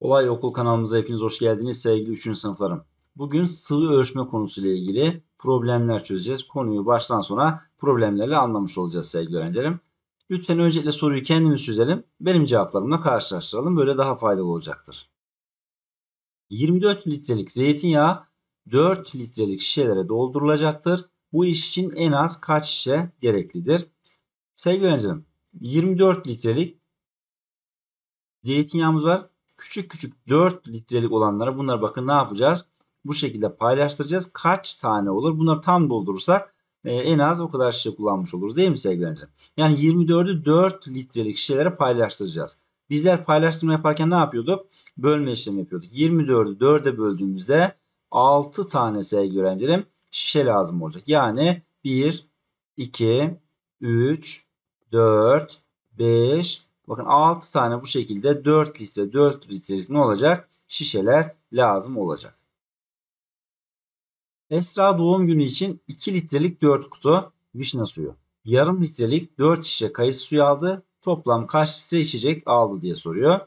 Olay Okul kanalımıza hepiniz hoş geldiniz sevgili 3. sınıflarım. Bugün sıvı ölçme konusuyla ilgili problemler çözeceğiz. Konuyu baştan sona problemlerle anlamış olacağız sevgili öğrencilerim. Lütfen öncelikle soruyu kendimiz çözelim. Benim cevaplarımla karşılaştıralım. Böyle daha faydalı olacaktır. 24 litrelik zeytinyağı 4 litrelik şişelere doldurulacaktır. Bu iş için en az kaç şişe gereklidir? Sevgili öğrencilerim 24 litrelik zeytinyağımız var. Küçük küçük 4 litrelik olanlara bunlar bakın ne yapacağız? Bu şekilde paylaştıracağız. Kaç tane olur? Bunları tam doldurursak e, en az o kadar şişe kullanmış oluruz değil mi sevgili öğrencilerim? Yani 24'ü 4 litrelik şişelere paylaştıracağız. Bizler paylaştırma yaparken ne yapıyorduk? Bölme işlemi yapıyorduk. 24'ü 4'e böldüğümüzde 6 tane sevgili öğrencilerim şişe lazım olacak. Yani 1, 2, 3, 4, 5, Bakın 6 tane bu şekilde 4 litre 4 litrelik ne olacak? Şişeler lazım olacak. Esra doğum günü için 2 litrelik 4 kutu vişne suyu. Yarım litrelik 4 şişe kayısı suyu aldı. Toplam kaç litre içecek aldı diye soruyor.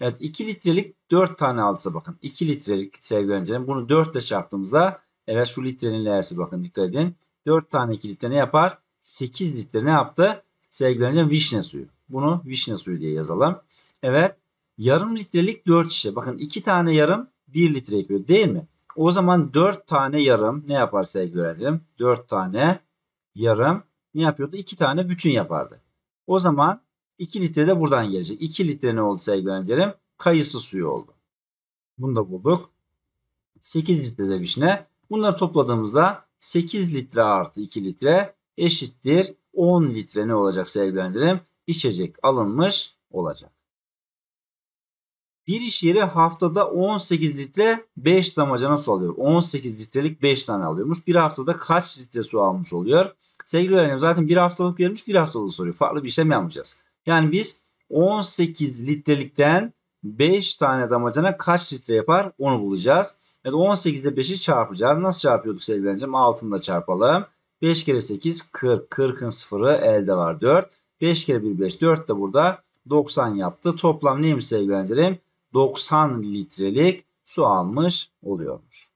Evet 2 litrelik 4 tane aldısa bakın. 2 litrelik sevgili öğrencilerim. Bunu 4 ile çarptığımızda evet şu litrenin L'si bakın dikkat edin. 4 tane 2 litre ne yapar? 8 litre ne yaptı? Sevgili öğrencilerim vişne suyu. Bunu vişne suyu diye yazalım. Evet. Yarım litrelik 4 şişe. Bakın 2 tane yarım 1 litre yapıyor değil mi? O zaman 4 tane yarım ne yapar sevgili öğrencilerim? 4 tane yarım ne yapıyordu? 2 tane bütün yapardı. O zaman 2 litre de buradan gelecek. 2 litre ne oldu sevgili öğrencilerim? Kayısı suyu oldu. Bunu da bulduk. 8 litre de vişne. Bunları topladığımızda 8 litre artı 2 litre eşittir 10 litre ne olacak sevgili öğrencilerim? içecek alınmış olacak. Bir iş yeri haftada 18 litre 5 damacana su alıyor. 18 litrelik 5 tane alıyormuş. Bir haftada kaç litre su almış oluyor? Sevgili öğrencim zaten bir haftalık yermiş, bir haftalık soruyor. Farklı bir işlem yapmayacağız. Yani biz 18 litrelikten 5 tane damacana kaç litre yapar onu bulacağız. Evet 18 ile 5'i çarpacağız. Nasıl çarpıyorduk sevgili öğrencim? Altında çarpalım. 5 kere 8 40. 40'ın sıfırı elde var 4. 5 kere 1 5 4 de burada 90 yaptı. Toplam neymiş sevgili öğrencilerim? 90 litrelik su almış oluyormuş.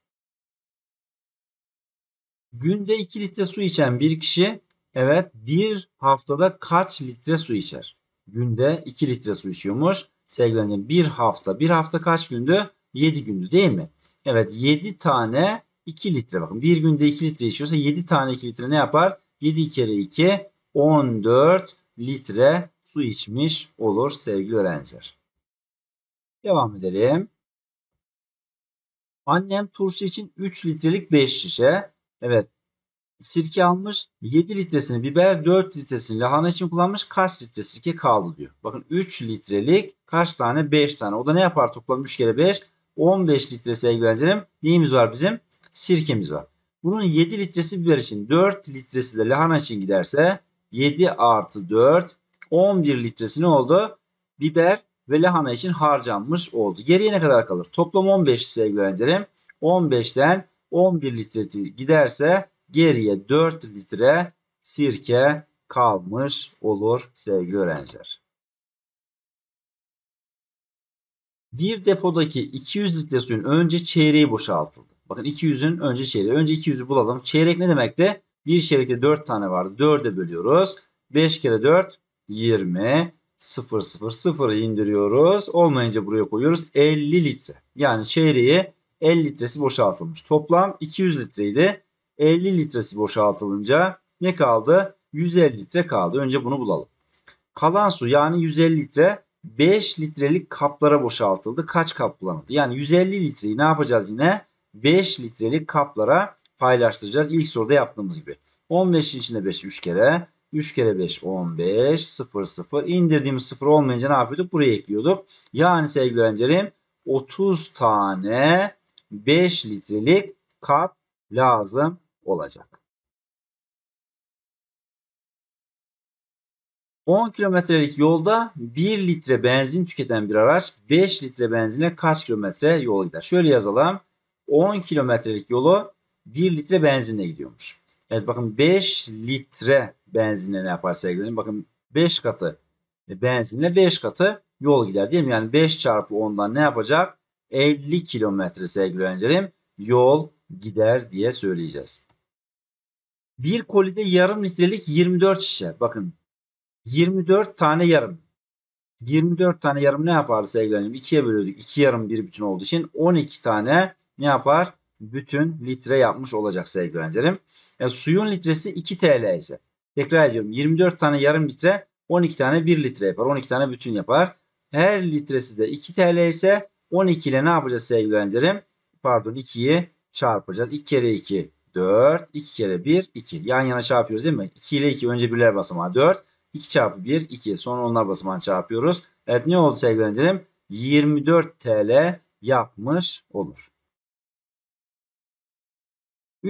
Günde 2 litre su içen bir kişi evet bir haftada kaç litre su içer? Günde 2 litre su içiyormuş. Sevgili bir hafta. Bir hafta kaç gündü? 7 gündü değil mi? Evet 7 tane 2 litre. Bakın bir günde 2 litre içiyorsa 7 tane 2 litre ne yapar? 7 kere 2 14 litre su içmiş olur sevgili öğrenciler. Devam edelim. Annem turşu için 3 litrelik 5 şişe. Evet. Sirke almış. 7 litresini biber, 4 litresini lahana için kullanmış. Kaç litre sirke kaldı diyor. Bakın 3 litrelik kaç tane? 5 tane. O da ne yapar toplam 3 kere 5? 15 litre sevgili öğrencilerim. Neyimiz var bizim? Sirkemiz var. Bunun 7 litresi biber için, 4 litresi de lahana için giderse 7 artı 4 11 litresi ne oldu? Biber ve lahana için harcanmış oldu. Geriye ne kadar kalır? Toplam 15 sevgili öğrencilerim. 15'ten 11 litre giderse geriye 4 litre sirke kalmış olur sevgili öğrenciler. Bir depodaki 200 litre suyun önce çeyreği boşaltıldı. Bakın 200'ün önce çeyreği. Önce 200'ü bulalım. Çeyrek ne demekti? Bir şebekede 4 tane vardı. 4'e bölüyoruz. 5 kere 4 20. 0 0 0'ı indiriyoruz. Olmayınca buraya koyuyoruz. 50 litre. Yani çeyreği 50 litresi boşaltılmış. Toplam 200 litreydi. 50 litresi boşaltılınca ne kaldı? 150 litre kaldı. Önce bunu bulalım. Kalan su yani 150 litre 5 litrelik kaplara boşaltıldı. Kaç kap kullanıldı? Yani 150 litreyi ne yapacağız yine? 5 litrelik kaplara paylaştıracağız. İlk soruda yaptığımız gibi. 15'in içinde 5 3 kere. 3 kere 5 15 0 0 indirdiğimiz 0 olmayınca ne yapıyorduk? Buraya ekliyorduk. Yani sevgili öğrencilerim 30 tane 5 litrelik kap lazım olacak. 10 kilometrelik yolda 1 litre benzin tüketen bir araç 5 litre benzine kaç kilometre yol gider? Şöyle yazalım. 10 kilometrelik yolu 1 litre benzinle gidiyormuş. Evet bakın 5 litre benzinle ne yapar sevgilerim? Bakın 5 katı benzinle 5 katı yol gider değil mi? Yani 5 çarpı 10'dan ne yapacak? 50 kilometre sevgili öğrencilerim yol gider diye söyleyeceğiz. Bir kolide yarım litrelik 24 şişe. Bakın 24 tane yarım. 24 tane yarım ne yapar sevgili öğrencim? 2'ye bölüyorduk. 2 yarım bir bütün olduğu için 12 tane ne yapar? bütün litre yapmış olacak sevgili öğrencilerim. Yani e, suyun litresi 2 TL ise tekrar ediyorum 24 tane yarım litre 12 tane 1 litre yapar. 12 tane bütün yapar. Her litresi de 2 TL ise 12 ile ne yapacağız sevgili öğrencilerim? Pardon 2'yi çarpacağız. 2 kere 2 4. 2 kere 1 2. Yan yana çarpıyoruz değil mi? 2 ile 2 önce birler basamağı 4. 2 çarpı 1 2. Sonra onlar basamağını çarpıyoruz. Evet ne oldu sevgili öğrencilerim? 24 TL yapmış olur.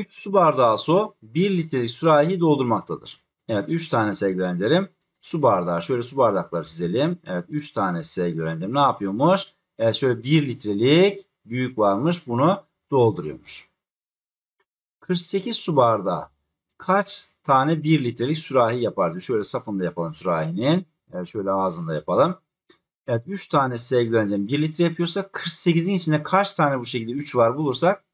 3 su bardağı su 1 litrelik sürahiyi doldurmaktadır. Evet 3 tane sevgili öğrencilerim su bardağı şöyle su bardakları çizelim. Evet 3 tane sevgili öğrencilerim ne yapıyormuş? Evet şöyle 1 litrelik büyük varmış bunu dolduruyormuş. 48 su bardağı kaç tane 1 litrelik sürahi yapar Şöyle sapında yapalım sürahinin. Evet şöyle ağzında yapalım. Evet 3 tane sevgili öğrencim 1 litre yapıyorsa 48'in içinde kaç tane bu şekilde 3 var bulursak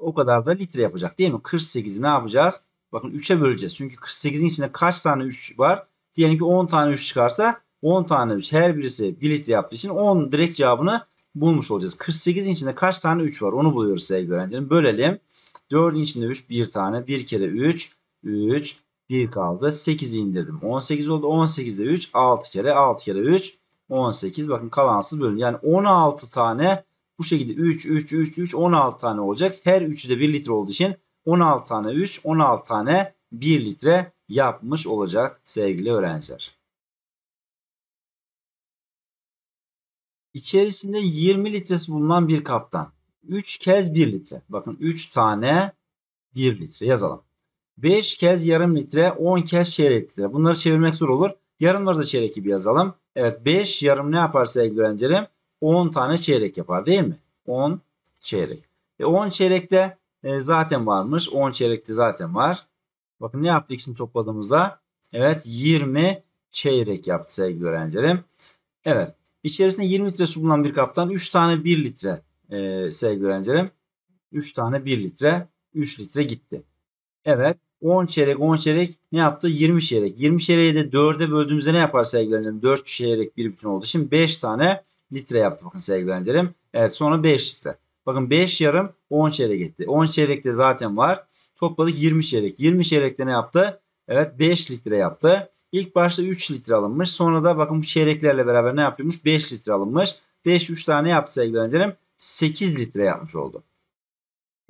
o kadar da litre yapacak değil mi? 48'i ne yapacağız? Bakın 3'e böleceğiz. Çünkü 48'in içinde kaç tane 3 var? Diyelim ki 10 tane 3 çıkarsa 10 tane 3 her birisi 1 litre yaptığı için 10 direkt cevabını bulmuş olacağız. 48'in içinde kaç tane 3 var onu buluyoruz sevgili öğrencilerim. Bölelim. 4'ün içinde 3 1 tane 1 kere 3 3 1 kaldı. 8'i indirdim. 18 oldu. 18'de 3 6 kere 6 kere 3 18. Bakın kalansız bölün. Yani 16 tane bu şekilde 3, 3, 3, 3, 16 tane olacak. Her üçü de 1 litre olduğu için 16 tane 3, 16 tane 1 litre yapmış olacak sevgili öğrenciler. İçerisinde 20 litresi bulunan bir kaptan. 3 kez 1 litre. Bakın 3 tane 1 litre yazalım. 5 kez yarım litre, 10 kez çeyrek litre. Bunları çevirmek zor olur. Yarımları da çeyrek gibi yazalım. Evet 5 yarım ne yapar sevgili öğrencilerim? 10 tane çeyrek yapar değil mi? 10 çeyrek. E 10 çeyrekte e, zaten varmış. 10 çeyrekte zaten var. Bakın ne yaptı ikisini topladığımızda? Evet 20 çeyrek yaptı sevgili öğrencilerim. Evet. İçerisinde 20 litre su bulunan bir kaptan 3 tane 1 litre e, sevgili öğrencilerim. 3 tane 1 litre 3 litre gitti. Evet 10 çeyrek 10 çeyrek ne yaptı? 20 çeyrek. 20 çeyreği de 4'e böldüğümüzde ne yapar sevgili öğrencilerim? 4 çeyrek bir bütün oldu. Şimdi 5 tane litre yaptı bakın sevgili öğrencilerim. Evet sonra 5 litre. Bakın 5 yarım 10 çeyrek etti. 10 çeyrek de zaten var. Topladık 20 çeyrek. 20 çeyrekte ne yaptı? Evet 5 litre yaptı. İlk başta 3 litre alınmış. Sonra da bakın bu çeyreklerle beraber ne yapıyormuş? 5 litre alınmış. 5 3 tane yaptı sevgili öğrencilerim. 8 litre yapmış oldu.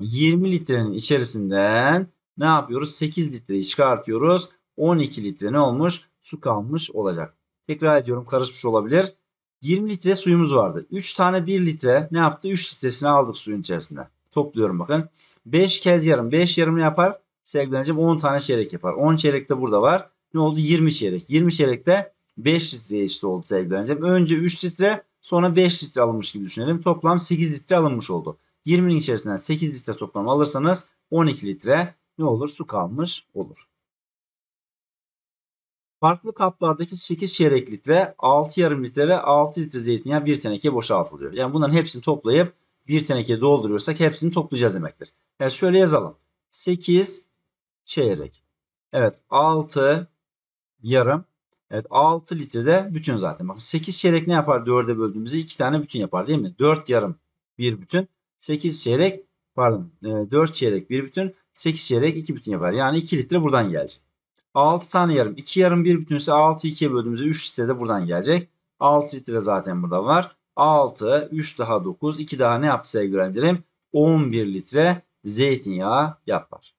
20 litrenin içerisinden ne yapıyoruz? 8 litreyi çıkartıyoruz. 12 litre ne olmuş? Su kalmış olacak. Tekrar ediyorum karışmış olabilir. 20 litre suyumuz vardı. 3 tane 1 litre ne yaptı? 3 litresini aldık suyun içerisinde. Topluyorum bakın. 5 kez yarım. 5 yarım ne yapar? Sevgili 10 tane çeyrek yapar. 10 çeyrek de burada var. Ne oldu? 20 çeyrek. 20 çeyrek de 5 litreye eşit oldu sevgili Önce 3 litre sonra 5 litre alınmış gibi düşünelim. Toplam 8 litre alınmış oldu. 20'nin içerisinden 8 litre toplam alırsanız 12 litre ne olur? Su kalmış olur. Farklı kaplardaki 8 çeyrek litre, 6 yarım litre ve 6 litre zeytinyağı bir teneke boşaltılıyor. Yani bunların hepsini toplayıp bir teneke dolduruyorsak hepsini toplayacağız demektir. Yani şöyle yazalım. 8 çeyrek. Evet 6 yarım. Evet 6 litre de bütün zaten. Bak, 8 çeyrek ne yapar 4'e böldüğümüzde 2 tane bütün yapar değil mi? 4 yarım bir bütün. 8 çeyrek pardon 4 e, çeyrek bir bütün. 8 çeyrek 2 bütün yapar. Yani 2 litre buradan gelecek. 6 tane yarım. 2 yarım 1 bütünse 6'yı 2'ye böldüğümüzde 3 litre de buradan gelecek. 6 litre zaten burada var. 6, 3 daha 9, 2 daha ne yaptı sevgili öğrencilerim? 11 litre zeytinyağı yapar.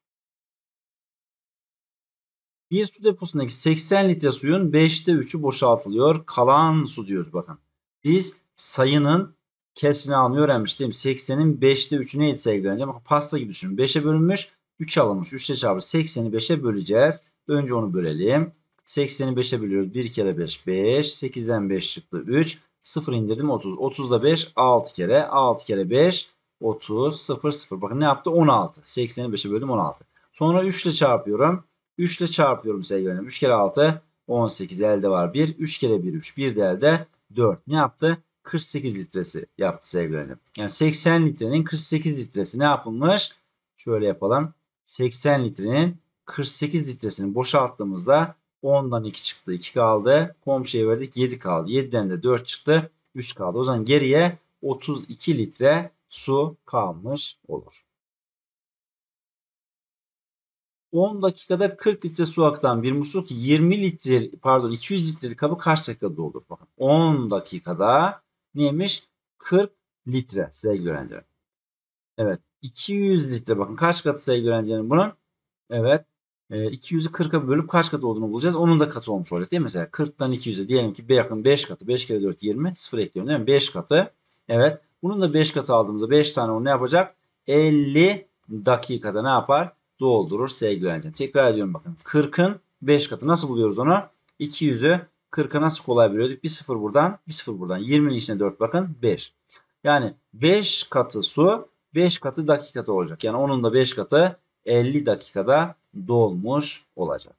Bir su deposundaki 80 litre suyun 5'te 3'ü boşaltılıyor. Kalan su diyoruz bakın. Biz sayının kesini almayı öğrenmiştim. 80'in 5'te 3'ü neydi sevgili öğrencilerim? Pasta gibi düşünün. 5'e bölünmüş, 3 alınmış. 3'te çarpı 80'i 5'e böleceğiz. Önce onu bölelim. 80'i 5'e bölüyoruz. 1 kere 5 5. 8'den 5 çıktı 3. 0 indirdim 30. 30'da 5 6 kere. 6 kere 5 30 0 0. Bakın ne yaptı? 16. 80'i 5'e böldüm 16. Sonra 3 ile çarpıyorum. 3 ile çarpıyorum sevgilerim. 3 kere 6 18 elde var 1. 3 kere 1 3. 1 de elde 4. Ne yaptı? 48 litresi yaptı sevgilerim. Yani 80 litrenin 48 litresi ne yapılmış? Şöyle yapalım. 80 litrenin 48 litresini boşalttığımızda 10'dan 2 çıktı 2 kaldı. Komşuya verdik 7 kaldı. 7'den de 4 çıktı 3 kaldı. O zaman geriye 32 litre su kalmış olur. 10 dakikada 40 litre su aktan bir musluk 20 litre pardon 200 litrelik kabı kaç dakikada doldur? Bakın 10 dakikada neymiş? 40 litre sevgili öğrenciler. Evet 200 litre bakın kaç katı sevgili öğrencilerin bunun? Evet 200'ü ee, 40'a bölüp kaç katı olduğunu bulacağız. Onun da katı olmuş olacak değil mi? Mesela 40'tan 200'e diyelim ki bir yakın 5 katı. 5 kere 4 20. 0 ekliyorum değil mi? 5 katı. Evet. Bunun da 5 katı aldığımızda 5 tane onu ne yapacak? 50 dakikada ne yapar? Doldurur sevgili öğrencim. Tekrar ediyorum bakın. 40'ın 5 katı. Nasıl buluyoruz onu? 200'ü 40'a nasıl kolay biliyorduk? Bir sıfır buradan, bir sıfır buradan. 20'nin içine 4 bakın 5. Yani 5 katı su 5 katı dakikada olacak. Yani onun da 5 katı 50 dakikada dolmuş olacak.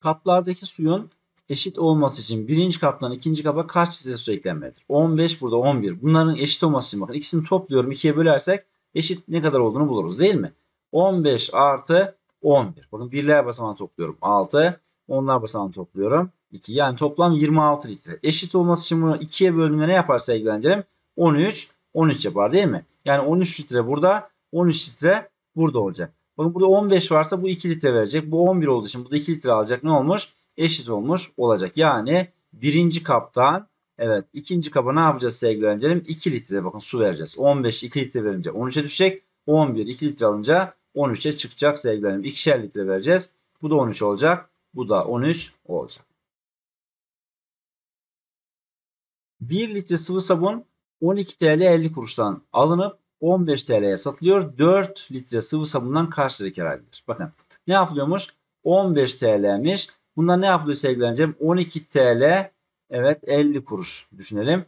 Kaplardaki suyun eşit olması için birinci kaptan ikinci kaba kaç litre su eklenmelidir? 15 burada 11. Bunların eşit olması için bakın ikisini topluyorum ikiye bölersek eşit ne kadar olduğunu buluruz değil mi? 15 artı 11. Bakın birler basamağını topluyorum 6. Onlar basamağını topluyorum 2. Yani toplam 26 litre. Eşit olması için bunu ikiye bölümüne ne yaparsa ilgilendirelim? 13. 13 yapar değil mi? Yani 13 litre burada 13 litre burada olacak. Bakın burada 15 varsa bu 2 litre verecek. Bu 11 olduğu için bu da 2 litre alacak. Ne olmuş? Eşit olmuş olacak. Yani birinci kaptan evet ikinci kaba ne yapacağız sevgili öğrencilerim? 2 litre bakın su vereceğiz. 15 2 litre verince 13'e düşecek. 11 2 litre alınca 13'e çıkacak sevgili öğrencilerim. 2'şer litre vereceğiz. Bu da 13 olacak. Bu da 13 olacak. 1 litre sıvı sabun 12 TL 50 kuruştan alınıp 15 TL'ye satılıyor. 4 litre sıvı sabundan karşılık edilir. Bakın ne yapılıyormuş? 15 TL'miş. Bunlar ne yapılıyor sevgili öğrencim? 12 TL evet 50 kuruş düşünelim.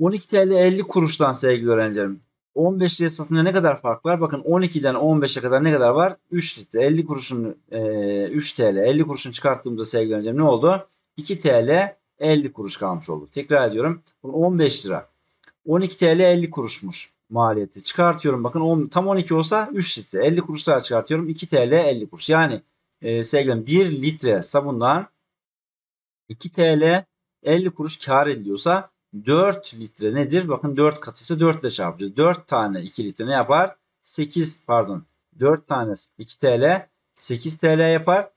12 TL 50 kuruştan sevgili öğrencilerim 15 liraya satınca ne kadar fark var? Bakın 12'den 15'e kadar ne kadar var? 3 litre 50 kuruşun e, 3 TL 50 kuruşun çıkarttığımızda sevgili öğrencilerim ne oldu? 2 TL 50 kuruş kalmış oldu. Tekrar ediyorum. Bunun 15 lira. 12 TL 50 kuruşmuş maliyeti. Çıkartıyorum bakın on, tam 12 olsa 3 litre 50 kuruş daha çıkartıyorum 2 TL 50 kuruş. Yani e, sevgilim 1 litre sabundan 2 TL 50 kuruş kar ediliyorsa 4 litre nedir? Bakın 4 katı ise 4 ile çarpacağız. 4 tane 2 litre ne yapar? 8 pardon 4 tane 2 TL 8 TL yapar.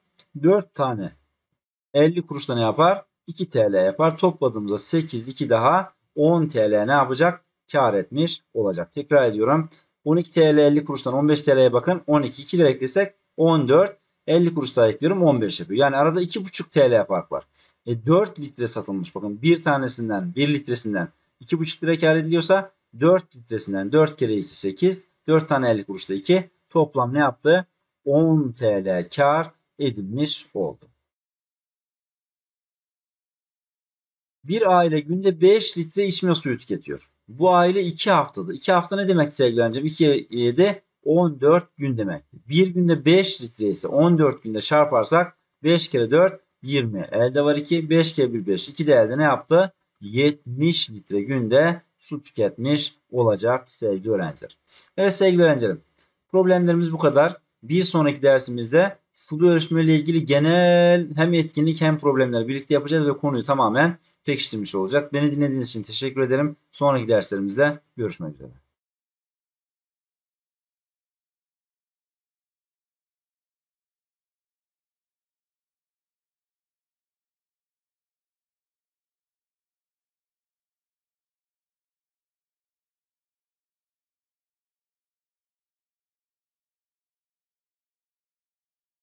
4 tane 50 kuruşla ne yapar? 2 TL yapar. Topladığımızda 8 2 daha 10 TL ne yapacak? kar etmiş olacak. Tekrar ediyorum. 12 TL 50 kuruştan 15 TL'ye bakın. 12 2 lira eklesek 14 50 kuruş daha ekliyorum 15 yapıyor. Yani arada 2,5 TL fark var. E, 4 litre satılmış bakın. Bir tanesinden 1 litresinden 2,5 lira kar ediliyorsa 4 litresinden 4 kere 2 8 4 tane 50 kuruşta 2 toplam ne yaptı? 10 TL kar edilmiş oldu. Bir aile günde 5 litre içme suyu tüketiyor. Bu aile 2 haftada. 2 hafta ne demek sevgili amcam? 2 de 14 gün demek. 1 günde 5 litre ise 14 günde çarparsak 5 kere 4 20. Elde var 2. 5 kere 1 5. 2 de elde ne yaptı? 70 litre günde su tüketmiş olacak sevgili öğrenciler. Evet sevgili öğrencilerim. Problemlerimiz bu kadar. Bir sonraki dersimizde sulu ölçme ile ilgili genel hem yetkinlik hem problemler birlikte yapacağız ve konuyu tamamen pekiştirmiş olacak. Beni dinlediğiniz için teşekkür ederim. Sonraki derslerimizde görüşmek üzere.